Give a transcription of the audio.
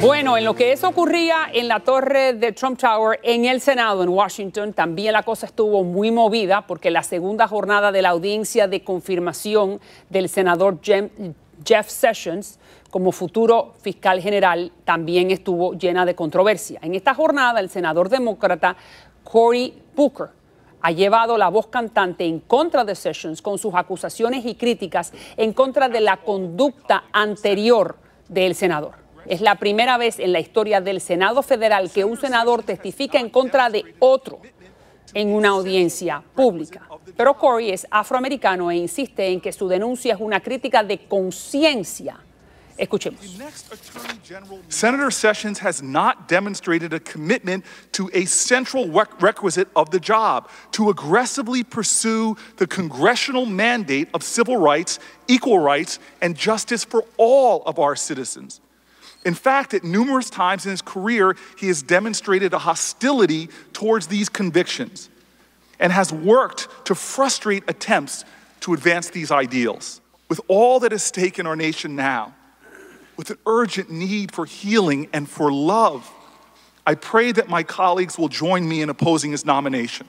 Bueno, en lo que eso ocurría en la torre de Trump Tower en el Senado en Washington, también la cosa estuvo muy movida porque la segunda jornada de la audiencia de confirmación del senador Jeff Sessions como futuro fiscal general también estuvo llena de controversia. En esta jornada, el senador demócrata Cory Booker ha llevado la voz cantante en contra de Sessions con sus acusaciones y críticas en contra de la conducta anterior del senador. Es la primera vez en la historia del Senado Federal que un senador testifica en contra de otro en una audiencia pública. Pero Corey es afroamericano e insiste en que su denuncia es una crítica de conciencia Escuchemos. Senator Sessions has not demonstrated a commitment to a central requisite of the job to aggressively pursue the congressional mandate of civil rights, equal rights, and justice for all of our citizens. In fact, at numerous times in his career, he has demonstrated a hostility towards these convictions and has worked to frustrate attempts to advance these ideals. With all that is at stake in our nation now, with an urgent need for healing and for love. I pray that my colleagues will join me in opposing his nomination.